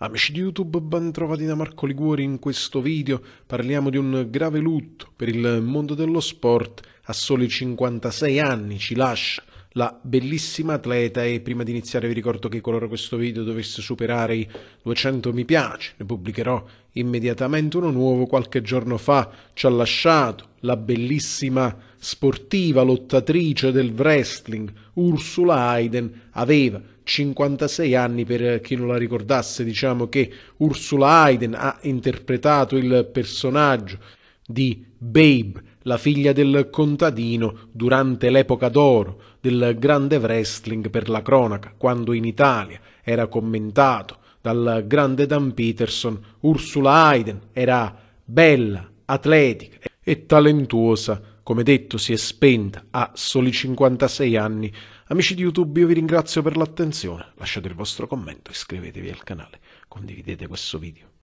Amici di YouTube, ben trovati da Marco Liguori. In questo video parliamo di un grave lutto per il mondo dello sport. A soli 56 anni ci lascia la bellissima atleta e prima di iniziare vi ricordo che qualora questo video dovesse superare i 200 mi piace, ne pubblicherò immediatamente uno nuovo qualche giorno fa. Ci ha lasciato la bellissima sportiva lottatrice del wrestling Ursula Hayden aveva 56 anni per chi non la ricordasse diciamo che Ursula Hayden ha interpretato il personaggio di Babe la figlia del contadino durante l'epoca d'oro del grande wrestling per la cronaca quando in Italia era commentato dal grande Dan Peterson Ursula Hayden era bella atletica e talentuosa, come detto si è spenta a soli 56 anni. Amici di YouTube, io vi ringrazio per l'attenzione, lasciate il vostro commento, iscrivetevi al canale, condividete questo video.